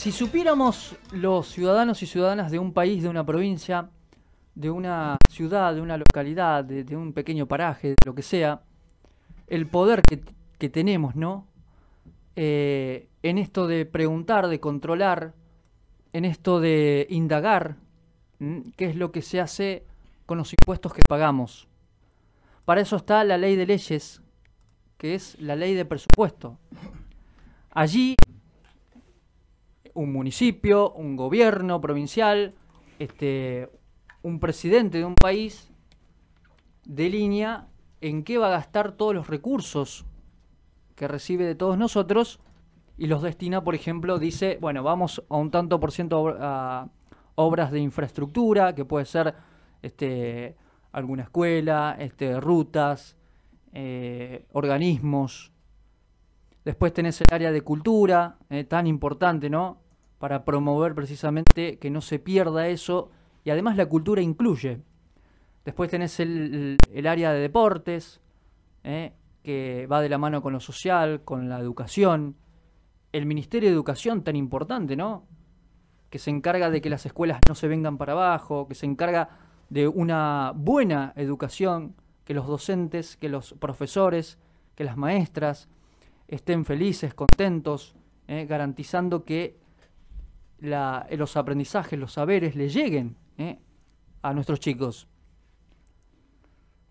Si supiéramos los ciudadanos y ciudadanas de un país, de una provincia, de una ciudad, de una localidad, de, un pequeño paraje, de lo que sea, el poder que, tenemos, ¿no? Eh, en esto de preguntar, de controlar, en esto de indagar, qué es lo que se hace con los impuestos que pagamos. Para eso está la ley de leyes, que es la ley de presupuesto. Allí un municipio, un gobierno provincial, este, un presidente de un país línea, en qué va a gastar todos los recursos que recibe de todos nosotros y los destina, por ejemplo, dice, bueno, vamos a un tanto por ciento a obras de infraestructura, que puede ser este, alguna escuela, este, rutas, eh, organismos. Después tenés el área de cultura, eh, tan importante, ¿no? para promover precisamente que no se pierda eso y además la cultura incluye. Después tenés el, área de deportes, eh, que va de la mano con lo social, con la educación. El Ministerio de Educación tan importante, ¿no? Que se encarga de que las escuelas no se vengan para abajo, que se encarga de una buena educación, que los docentes, que los profesores, que las maestras estén felices, contentos, eh, garantizando que los aprendizajes, los saberes le lleguen ¿eh? a nuestros chicos.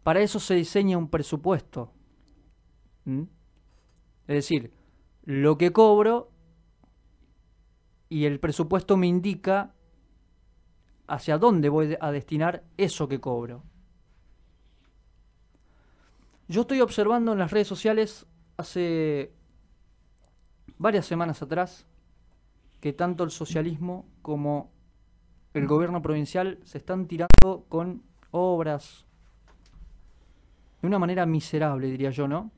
Para eso se diseña un presupuesto. Es decir, lo que cobro y el presupuesto me indica hacia dónde voy a destinar eso que cobro. Yo estoy observando en las redes sociales hace varias semanas atrás que tanto el socialismo como el gobierno provincial se están tirando con obras de una manera miserable, diría yo, ¿no?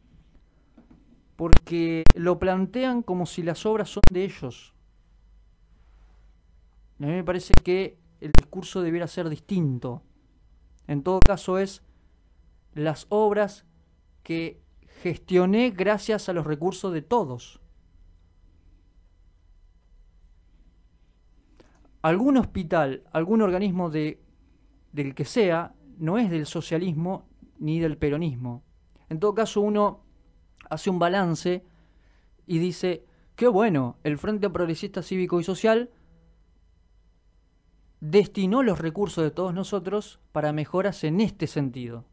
Porque lo plantean como si las obras son de ellos. a mí me parece que el discurso debiera ser distinto. En todo caso es las obras que gestioné gracias a los recursos de todos. algún hospital, algún organismo del que sea, no es del socialismo ni del peronismo. En todo caso, uno hace un balance y dice, qué bueno, el Frente Progresista Cívico y Social destinó los recursos de todos nosotros para mejoras en este sentido.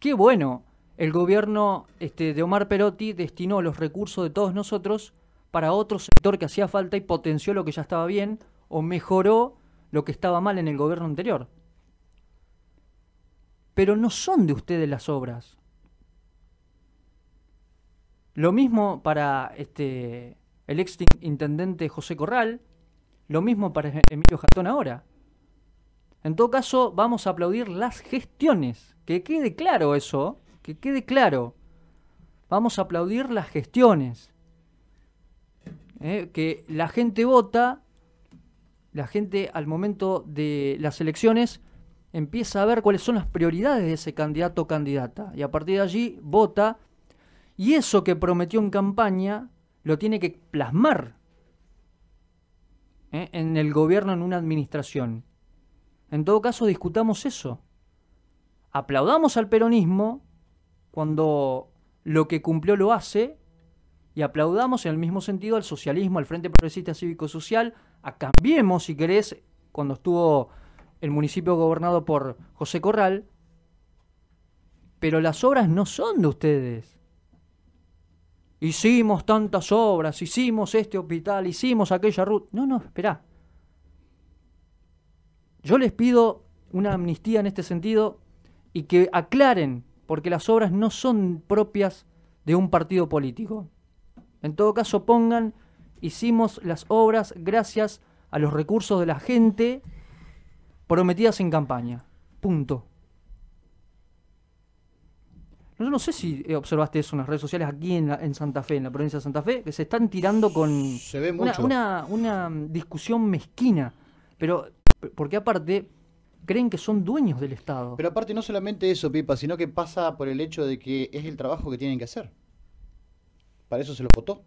Qué bueno, el gobierno este, de Omar Perotti destinó los recursos de todos nosotros para otro sector que hacía falta y potenció lo que ya estaba bien o mejoró lo que estaba mal en el gobierno anterior. Pero no son de ustedes las obras. Lo mismo para este, el ex intendente José Corral, lo mismo para Emilio Jatón ahora. En todo caso, vamos a aplaudir las gestiones. Que quede claro eso, que quede claro. Vamos a aplaudir las gestiones. Eh, que la gente vota la gente al momento de las elecciones empieza a ver cuáles son las prioridades de ese candidato o candidata y a partir de allí vota y eso que prometió en campaña lo tiene que plasmar ¿eh? en el gobierno, en una administración. En todo caso, discutamos eso. Aplaudamos al peronismo cuando lo que cumplió lo hace y aplaudamos en el mismo sentido al socialismo, al Frente Progresista Cívico Social, a Cambiemos, si querés, cuando estuvo el municipio gobernado por José Corral, pero las obras no son de ustedes. Hicimos tantas obras, hicimos este hospital, hicimos aquella ruta. No, no, esperá. Yo les pido una amnistía en este sentido y que aclaren, porque las obras no son propias de un partido político. En todo caso, pongan, hicimos las obras gracias a los recursos de la gente prometidas en campaña. Punto. Yo no sé si eh, observaste eso en las redes sociales aquí en, Santa Fe, en la provincia de Santa Fe, que se están tirando con Una, una, mm, discusión mezquina. Pero, porque aparte, creen que son dueños del Estado. Pero aparte, no solamente eso, Pipa, sino que pasa por el hecho de que es el trabajo que tienen que hacer. Para eso se lo votó.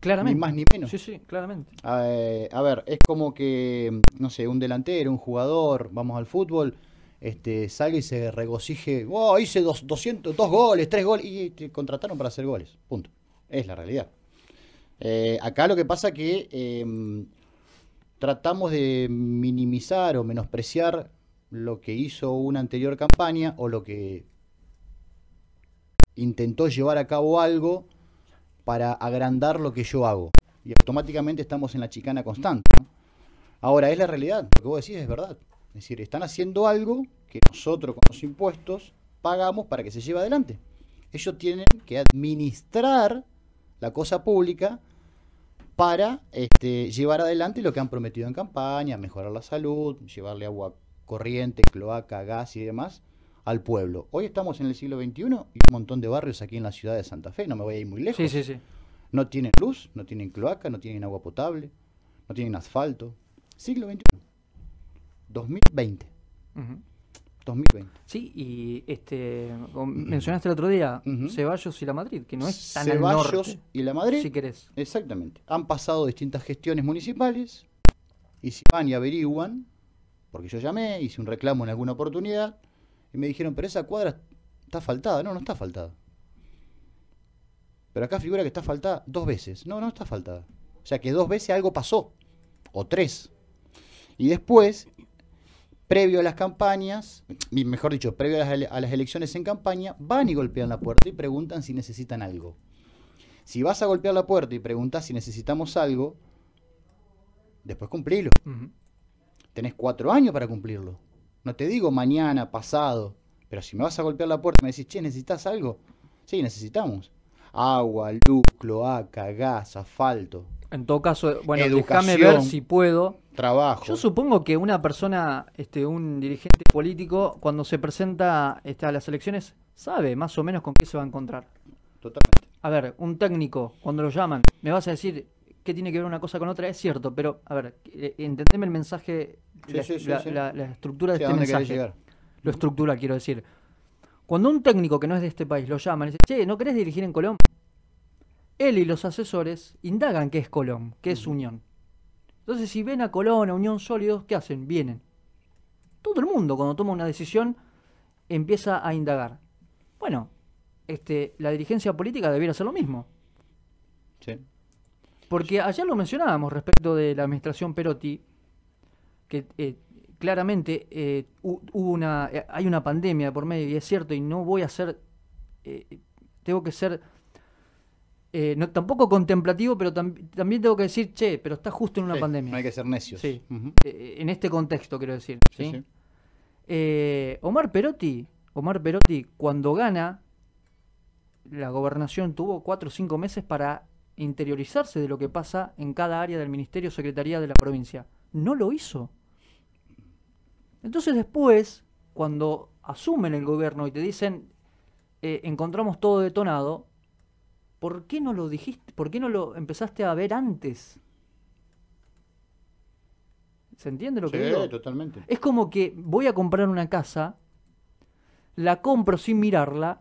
Claramente. Ni más ni menos. Sí, sí, claramente. a eh, ver, es como que, mm, no sé, un delantero, un jugador, vamos al fútbol, este, sale y se regocije, oh, hice dos, 200, dos goles, tres goles, y te contrataron para hacer goles. Punto. Es la realidad. Eh, acá lo que pasa que em, tratamos de minimizar o menospreciar lo que hizo una anterior campaña o lo que intentó llevar a cabo algo para agrandar lo que yo hago. Y automáticamente estamos en la chicana constante. Ahora, es la realidad, lo que vos decís es verdad. Es decir, están haciendo algo que nosotros con los impuestos pagamos para que se lleve adelante. Ellos tienen que administrar la cosa pública para este, llevar adelante lo que han prometido en campaña, mejorar la salud, llevarle agua corriente, cloaca, gas y demás al pueblo. Hoy estamos en el siglo XXI y un montón de barrios aquí en la ciudad de Santa Fe, no me voy a ir muy lejos. Sí, sí, sí. No tienen luz, no tienen cloaca, no tienen agua potable, no tienen asfalto. Siglo XXI. 2020. 2020. Sí, y este mencionaste el otro día Ceballos y la Madrid, que no es tan Ceballos y la Madrid. Si querés. Exactamente. Han pasado distintas gestiones municipales y si van y averiguan, porque yo llamé, hice un reclamo en alguna oportunidad, y me dijeron, pero esa cuadra está faltada. No, no está faltada. Pero acá figura que está faltada dos veces. No, no está faltada. O sea que dos veces algo pasó. O tres. Y después, previo a las campañas, mejor dicho, previo a las, elecciones en campaña, van y golpean la puerta y preguntan si necesitan algo. Si vas a golpear la puerta y preguntas si necesitamos algo, después cumplilo. Tenés cuatro años para cumplirlo. No te digo mañana, pasado. Pero si me vas a golpear la puerta y me decís, che, ¿necesitas algo? Sí, necesitamos. Agua, luz, cloaca, gas, asfalto. En todo caso, bueno, déjame ver si puedo. Trabajo. Yo supongo que una persona, este, un dirigente político, cuando se presenta este, a las elecciones, sabe más o menos con qué se va a encontrar. Totalmente. A ver, un técnico, cuando lo llaman, me vas a decir qué tiene que ver una cosa con otra, es cierto, pero a ver, eh, entendeme el mensaje la, la, estructura de este mensaje. Lo estructural, quiero decir. Cuando un técnico que no es de este país lo llama y dice, che, ¿no querés dirigir en Colón? Él y los asesores indagan qué es Colón, qué es Unión. Entonces, si ven a Colón, a Unión Sólidos, ¿qué hacen? Vienen. Todo el mundo, cuando toma una decisión, empieza a indagar. Bueno, este, la dirigencia política debiera hacer lo mismo. Sí. Porque ayer lo mencionábamos respecto de la administración Perotti, que eh, claramente eh, hubo una, eh, hay una pandemia por medio y es cierto, y no voy a ser, tengo que ser no, tampoco contemplativo, pero también tengo que decir, che, pero está justo en una pandemia. No hay que ser necios. en este contexto, quiero decir. Omar Perotti, Omar Perotti, cuando gana, la gobernación tuvo cuatro o cinco meses para interiorizarse de lo que pasa en cada área del ministerio secretaría de la provincia. No lo hizo. Entonces después, cuando asumen el gobierno y te dicen, eh, encontramos todo detonado, ¿por qué no lo dijiste? ¿Por qué no lo empezaste a ver antes? ¿Se entiende lo que digo? totalmente. Es como que voy a comprar una casa, la compro sin mirarla,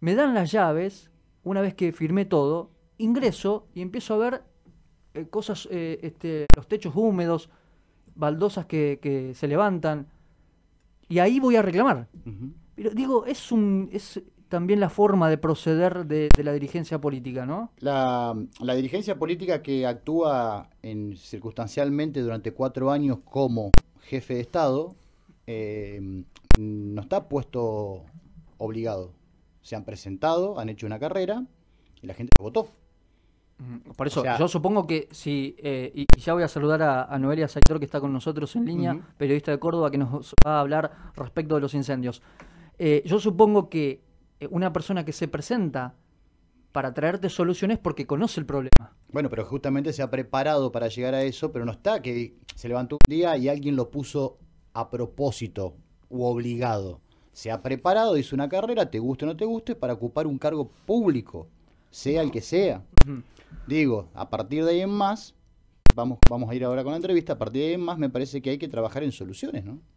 me dan las llaves, una vez que firmé todo, ingreso y empiezo a ver eh, cosas, eh, este, los techos húmedos, baldosas que, se levantan, y ahí voy a reclamar. Pero digo, es, un, es también la forma de proceder de, la dirigencia política, ¿no? La, dirigencia política que actúa en, circunstancialmente durante cuatro años como jefe de Estado, eh, no está puesto obligado. Se han presentado, han hecho una carrera y la gente votó. Por eso, yo supongo que si, eh, y, ya voy a saludar a, Noelia Sector que está con nosotros en línea, periodista de Córdoba, que nos va a hablar respecto de los incendios. Eh, yo supongo que eh, una persona que se presenta para traerte soluciones porque conoce el problema. Bueno, pero justamente se ha preparado para llegar a eso, pero no está que se levantó un día y alguien lo puso a propósito u obligado. Se ha preparado, hizo una carrera, te guste o no te guste, para ocupar un cargo público sea el que sea. Digo, a partir de ahí en más, vamos, vamos a ir ahora con la entrevista, a partir de ahí en más me parece que hay que trabajar en soluciones, ¿no?